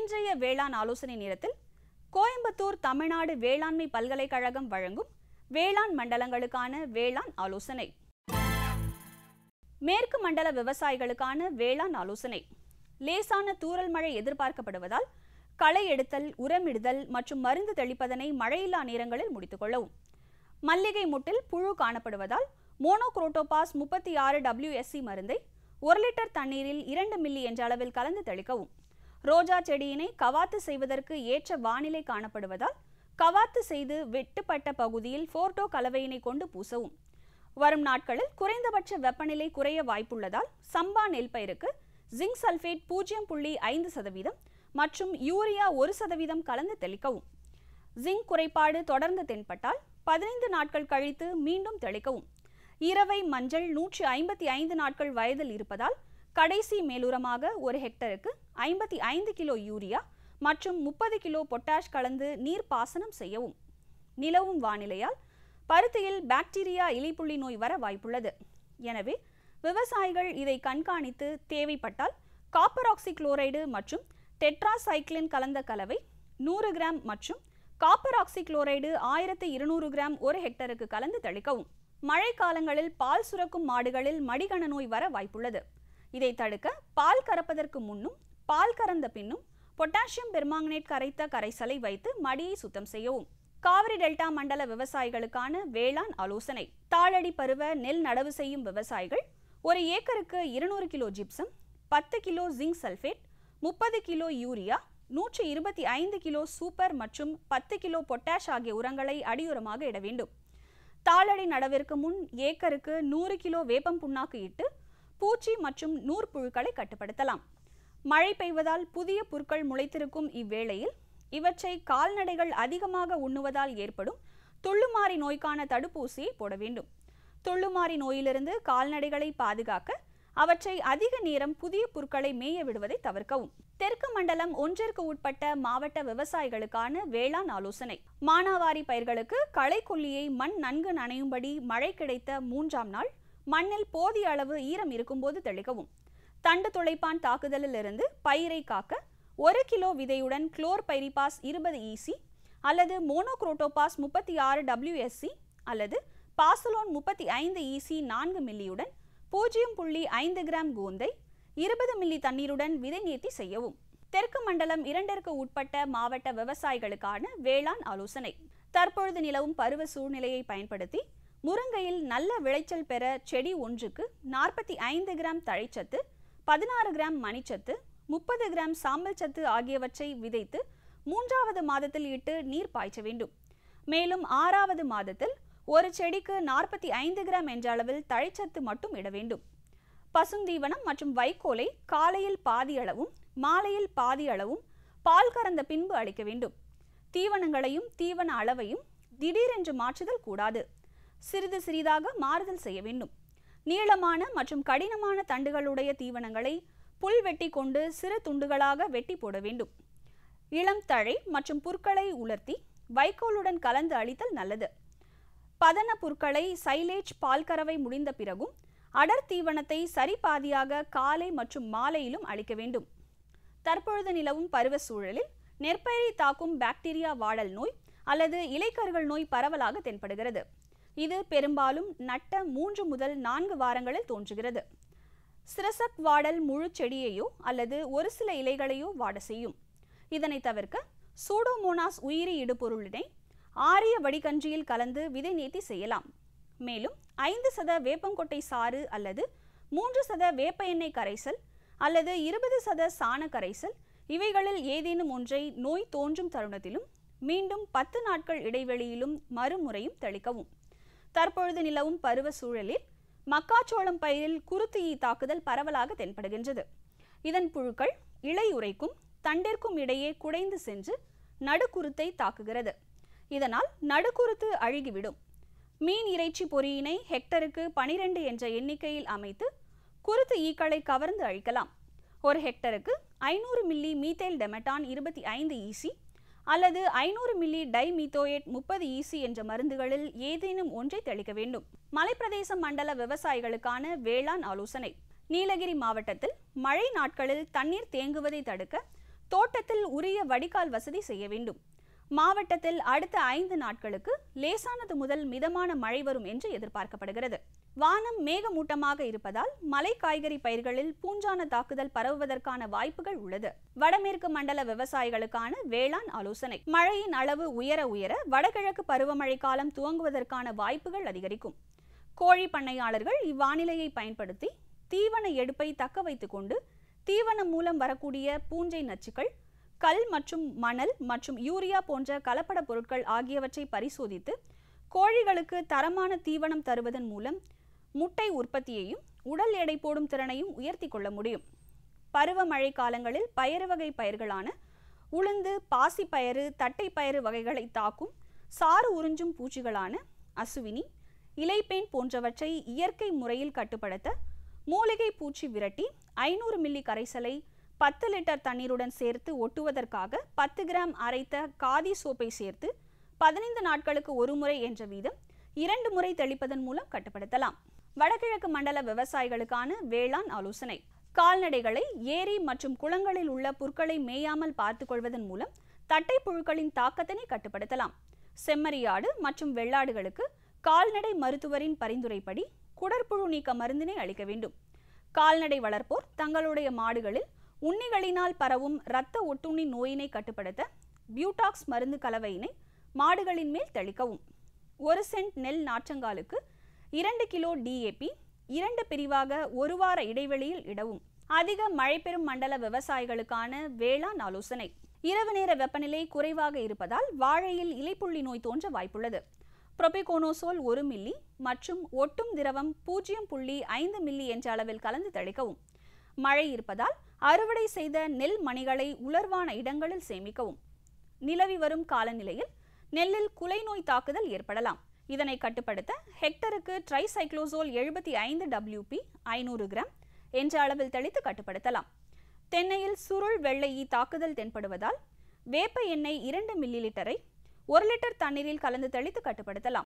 இன்றைய வேளாண் ஆலோசனை நேரத்தில் கோயம்புத்தூர் தமிழ்நாடு வேளாண்மை பல்கலைக்கழகம் வழங்கும் வேளாண் மண்டலங்களுக்கான வேளாண் ஆலோசனை மேற்கு மண்டல விவசாயிகளுக்கான வேளாண் ஆலோசனை லேசான தூரல் மழை எதிர்பார்க்கப்படுவதால் களை எடுத்தல் உரமிடுதல் மற்றும் மருந்து தெளிப்பதனை மழையில்லா நேரங்களில் முடித்துக்கொள்ளவும் மல்லிகை முட்டில் புழு காணப்படுவதால் மோனோக்ரோட்டோபாஸ் முப்பத்தி ஆறு டபிள்யூஎஸ்சி மருந்தை ஒரு லிட்டர் தண்ணீரில் இரண்டு மில்லி என்ற அளவில் கலந்து தெளிக்கவும் ரோஜா செடியினை கவாத்து செய்வதற்கு ஏற்ற வானிலை காணப்படுவதால் கவாத்து செய்து வெட்டுப்பட்ட பகுதியில் போர்டோ கலவையினை கொண்டு பூசவும் வரும் நாட்களில் குறைந்தபட்ச வெப்பநிலை குறைய வாய்ப்புள்ளதால் சம்பா நெல் பயிருக்கு ஜிங்க் சல்ஃபேட் பூஜ்ஜியம் புள்ளி ஐந்து சதவீதம் மற்றும் யூரியா ஒரு சதவீதம் கலந்து தெளிக்கவும் ஜிங்க் குறைபாடு தொடர்ந்து தென்பட்டால் பதினைந்து நாட்கள் கழித்து மீண்டும் தெளிக்கவும் இரவை மஞ்சள் நூற்றி ஐம்பத்தி ஐந்து நாட்கள் வயதில் இருப்பதால் கடைசி மேலுரமாக ஒரு ஹெக்டருக்கு ஐம்பத்தி ஐந்து கிலோ யூரியா மற்றும் முப்பது கிலோ பொட்டாஷ் கலந்து நீர் பாசனம் செய்யவும் நிலவும் வானிலையால் பருத்தியில் பாக்டீரியா இலைப்புள்ளி நோய் வர வாய்ப்புள்ளது எனவே விவசாயிகள் இதை கண்காணித்து தேவைப்பட்டால் காப்பர் ஆக்சிக்ளோரைடு குளோரைடு மற்றும் டெட்ராசைக்ளின் கலந்த கலவை நூறு கிராம் மற்றும் காப்பர் ஆக்சிக்ளோரைடு குளோரைடு ஆயிரத்தி இருநூறு கிராம் ஒரு ஹெக்டருக்கு கலந்து தெளிக்கவும் மழைக்காலங்களில் பால் சுரக்கும் மாடுகளில் மடிகண நோய் வர வாய்ப்புள்ளது இதை தடுக்க பால் கறப்பதற்கு முன்னும் பால் கறந்த பின்னும் பொட்டாசியம் பெர்மாங்கனேட் கரைத்த கரைசலை வைத்து மடியை சுத்தம் செய்யவும் காவிரி டெல்டா மண்டல விவசாயிகளுக்கான வேளாண் ஆலோசனை தாளடி பருவ நெல் நடவு செய்யும் விவசாயிகள் ஒரு ஏக்கருக்கு இருநூறு கிலோ ஜிப்சம் பத்து கிலோ ஜிங்க் சல்ஃபேட் முப்பது கிலோ யூரியா நூற்றி இருபத்தி ஐந்து கிலோ சூப்பர் மற்றும் பத்து கிலோ பொட்டாஷ் ஆகிய உரங்களை அடியுரமாக இட வேண்டும் தாளடி நடவிற்கு முன் ஏக்கருக்கு நூறு கிலோ வேப்பம் புண்ணாக்கு இட்டு பூச்சி மற்றும் நூற் புழுக்களை கட்டுப்படுத்தலாம் மழை பெய்வதால் புதிய புற்கள் முளைத்திருக்கும் இவ்வேளையில் இவற்றை கால்நடைகள் அதிகமாக உண்ணுவதால் ஏற்படும் தொள்ளுமாறி நோய்க்கான தடுப்பூசியை போட வேண்டும் தொள்ளுமாறி நோயிலிருந்து கால்நடைகளை பாதுகாக்க அவற்றை அதிக நேரம் புதிய புற்களை மேய விடுவதை தவிர்க்கவும் தெற்கு மண்டலம் ஒன்றிற்கு உட்பட்ட மாவட்ட விவசாயிகளுக்கான வேளாண் ஆலோசனை மானாவாரி பயிர்களுக்கு களைக்கொல்லியை மண் நன்கு நனையும்படி மழை கிடைத்த மூன்றாம் நாள் மண்ணில் போதிய அளவு ஈரம் இருக்கும்போது தெளிக்கவும் தண்டு துளைப்பான் தாக்குதலிலிருந்து பயிரை காக்க ஒரு கிலோ விதையுடன் குளோர் பைரிபாஸ் இருபது இசி e அல்லது மோனோக்ரோட்டோபாஸ் முப்பத்தி ஆறு டபிள்யூஎஸ்சி அல்லது பாசலோன் முப்பத்தி ஐந்து இசி e நான்கு மில்லியுடன் பூஜ்ஜியம் புள்ளி ஐந்து கிராம் கூந்தை இருபது மில்லி தண்ணீருடன் விதை நீர்த்தி செய்யவும் தெற்கு மண்டலம் இரண்டிற்கு உட்பட்ட மாவட்ட விவசாயிகளுக்கான வேளாண் ஆலோசனை தற்பொழுது நிலவும் பருவ சூழ்நிலையை பயன்படுத்தி முருங்கையில் நல்ல விளைச்சல் பெற செடி ஒன்றுக்கு நாற்பத்தி ஐந்து கிராம் தழைச்சத்து பதினாறு கிராம் மணிச்சத்து முப்பது கிராம் சாம்பல் சத்து ஆகியவற்றை விதைத்து மூன்றாவது மாதத்தில் இட்டு நீர் பாய்ச்ச வேண்டும் மேலும் ஆறாவது மாதத்தில் ஒரு செடிக்கு நாற்பத்தி ஐந்து கிராம் என்ற அளவில் தழைச்சத்து மட்டும் இட வேண்டும் பசுந்தீவனம் மற்றும் வைக்கோலை காலையில் பாதி அளவும் மாலையில் பாதி அளவும் பால் கறந்த பின்பு அளிக்க வேண்டும் தீவனங்களையும் தீவன அளவையும் திடீரென்று மாற்றுதல் கூடாது சிறிது சிறிதாக மாறுதல் செய்ய வேண்டும் நீளமான மற்றும் கடினமான தண்டுகளுடைய தீவனங்களை புல் வெட்டி கொண்டு சிறு துண்டுகளாக வெட்டி போட வேண்டும் இளம் தழை மற்றும் புற்களை உலர்த்தி வைக்கோலுடன் கலந்து அளித்தல் நல்லது பதன புற்களை சைலேஜ் பால்கறவை முடிந்த பிறகும் அடர் தீவனத்தை சரிபாதியாக காலை மற்றும் மாலையிலும் அளிக்க வேண்டும் தற்பொழுது நிலவும் பருவ சூழலில் நெற்பயிரை தாக்கும் பாக்டீரியா வாடல் நோய் அல்லது இலைக்கர்கள் நோய் பரவலாக தென்படுகிறது இது பெரும்பாலும் நட்ட மூன்று முதல் நான்கு வாரங்களில் தோன்றுகிறது சிரசக் வாடல் முழு செடியையோ அல்லது ஒரு சில இலைகளையோ வாட செய்யும் இதனை தவிர்க்க சூடோமோனாஸ் உயிரி இடுபொருளினை ஆரிய வடிகன்றியில் கலந்து விதை நீட்டி செய்யலாம் மேலும் ஐந்து சத வேப்பங்கொட்டை சாறு அல்லது மூன்று சத வேப்ப எண்ணெய் கரைசல் அல்லது இருபது சத சாண கரைசல் இவைகளில் ஏதேனும் ஒன்றை நோய் தோன்றும் தருணத்திலும் மீண்டும் பத்து நாட்கள் இடைவெளியிலும் மறுமுறையும் தெளிக்கவும் தற்பொழுது நிலவும் பருவ சூழலில் மக்காச்சோளம் பயிரில் குருத்து ஈ தாக்குதல் பரவலாக தென்படுகின்றது இதன் புழுக்கள் இலை உரைக்கும் தண்டிற்கும் இடையே குடைந்து சென்று நடுக்குருத்தை தாக்குகிறது இதனால் நடுக்குருத்து அழுகிவிடும் மீன் இறைச்சி பொறியினை ஹெக்டருக்கு பனிரெண்டு என்ற எண்ணிக்கையில் அமைத்து குருத்து ஈக்களை கவர்ந்து அழிக்கலாம் ஒரு ஹெக்டருக்கு ஐநூறு மில்லி மீத்தேல் டெமட்டான் இருபத்தி ஐந்து ஈசி அல்லது ஐநூறு மில்லி டைமித்தோயேட் முப்பது ஈசி என்ற மருந்துகளில் ஏதேனும் ஒன்றை தெளிக்க வேண்டும் மலைப்பிரதேச மண்டல விவசாயிகளுக்கான வேளாண் ஆலோசனை நீலகிரி மாவட்டத்தில் மழை நாட்களில் தண்ணீர் தேங்குவதை தடுக்க தோட்டத்தில் உரிய வடிகால் வசதி செய்ய வேண்டும் மாவட்டத்தில் அடுத்த ஐந்து நாட்களுக்கு லேசானது முதல் மிதமான மழை வரும் என்று எதிர்பார்க்கப்படுகிறது வானம் மேகமூட்டமாக இருப்பதால் மலை காய்கறி பயிர்களில் பூஞ்சான தாக்குதல் பரவுவதற்கான வாய்ப்புகள் உள்ளது வடமேற்கு மண்டல விவசாயிகளுக்கான வேளாண் ஆலோசனை மழையின் அளவு உயர உயர வடகிழக்கு பருவமழை காலம் துவங்குவதற்கான வாய்ப்புகள் அதிகரிக்கும் கோழி பண்ணையாளர்கள் இவ்வானிலையை பயன்படுத்தி தீவன எடுப்பை தக்க வைத்துக் கொண்டு தீவனம் மூலம் வரக்கூடிய பூஞ்சை நச்சுக்கள் கல் மற்றும் மணல் மற்றும் யூரியா போன்ற கலப்பட பொருட்கள் ஆகியவற்றை பரிசோதித்து கோழிகளுக்கு தரமான தீவனம் தருவதன் மூலம் முட்டை உற்பத்தியையும் உடல் எடை போடும் திறனையும் உயர்த்தி கொள்ள முடியும் பருவமழை காலங்களில் பயறு வகை பயிர்களான உளுந்து பாசிப்பயறு தட்டைப்பயறு வகைகளை தாக்கும் சாறு உறிஞ்சும் பூச்சிகளான அசுவினி இலைப்பேன் போன்றவற்றை இயற்கை முறையில் கட்டுப்படுத்த மூலிகை பூச்சி விரட்டி ஐநூறு மில்லி கரைசலை பத்து லிட்டர் தண்ணீருடன் சேர்த்து ஒட்டுவதற்காக பத்து கிராம் அரைத்த காதி சோப்பை சேர்த்து பதினைந்து நாட்களுக்கு ஒரு முறை என்ற வீதம் இரண்டு முறை தெளிப்பதன் மூலம் கட்டுப்படுத்தலாம் வடகிழக்கு மண்டல விவசாயிகளுக்கான வேளாண் ஆலோசனை கால்நடைகளை ஏரி மற்றும் குளங்களில் உள்ள புற்களை மேயாமல் பார்த்துக் கொள்வதன் மூலம் தட்டை புழுக்களின் தாக்கத்தினை கட்டுப்படுத்தலாம் செம்மறியாடு மற்றும் வெள்ளாடுகளுக்கு கால்நடை மருத்துவரின் பரிந்துரைப்படி குடற்புழு நீக்க மருந்தினை அளிக்க வேண்டும் கால்நடை வளர்ப்போர் தங்களுடைய மாடுகளில் உண்ணிகளினால் பரவும் இரத்த ஒட்டுண்ணி நோயினை கட்டுப்படுத்த பியூட்டாக்ஸ் மருந்து கலவையினை மாடுகளின் மேல் தெளிக்கவும் ஒரு சென்ட் நெல் நாற்றங்காலுக்கு இரண்டு கிலோ டிஏபி இரண்டு பிரிவாக ஒரு வார இடைவெளியில் இடவும் அதிக மழை பெறும் மண்டல விவசாயிகளுக்கான வேளாண் ஆலோசனை இரவு நேர வெப்பநிலை குறைவாக இருப்பதால் வாழையில் இலைப்புள்ளி நோய் தோன்ற வாய்ப்புள்ளது புரொபிகோனோசோல் ஒரு மில்லி மற்றும் ஒட்டும் திரவம் பூஜ்ஜியம் புள்ளி ஐந்து மில்லி என்ற அளவில் கலந்து தெளிக்கவும் மழை இருப்பதால் அறுவடை செய்த நெல் மணிகளை உலர்வான இடங்களில் சேமிக்கவும் நிலவி வரும் காலநிலையில் நெல்லில் குலை நோய் தாக்குதல் ஏற்படலாம் இதனை கட்டுப்படுத்த ஹெக்டருக்கு ட்ரைசைக்ளோசோல் எழுபத்தி ஐந்து டபிள்யூபி ஐநூறு கிராம் என்ற அளவில் தெளித்து கட்டுப்படுத்தலாம் தென்னையில் சுருள் வெள்ளை தாக்குதல் தென்படுவதால் வேப்ப எண்ணெய் இரண்டு மில்லி லிட்டரை ஒரு லிட்டர் தண்ணீரில் கலந்து தெளித்து கட்டுப்படுத்தலாம்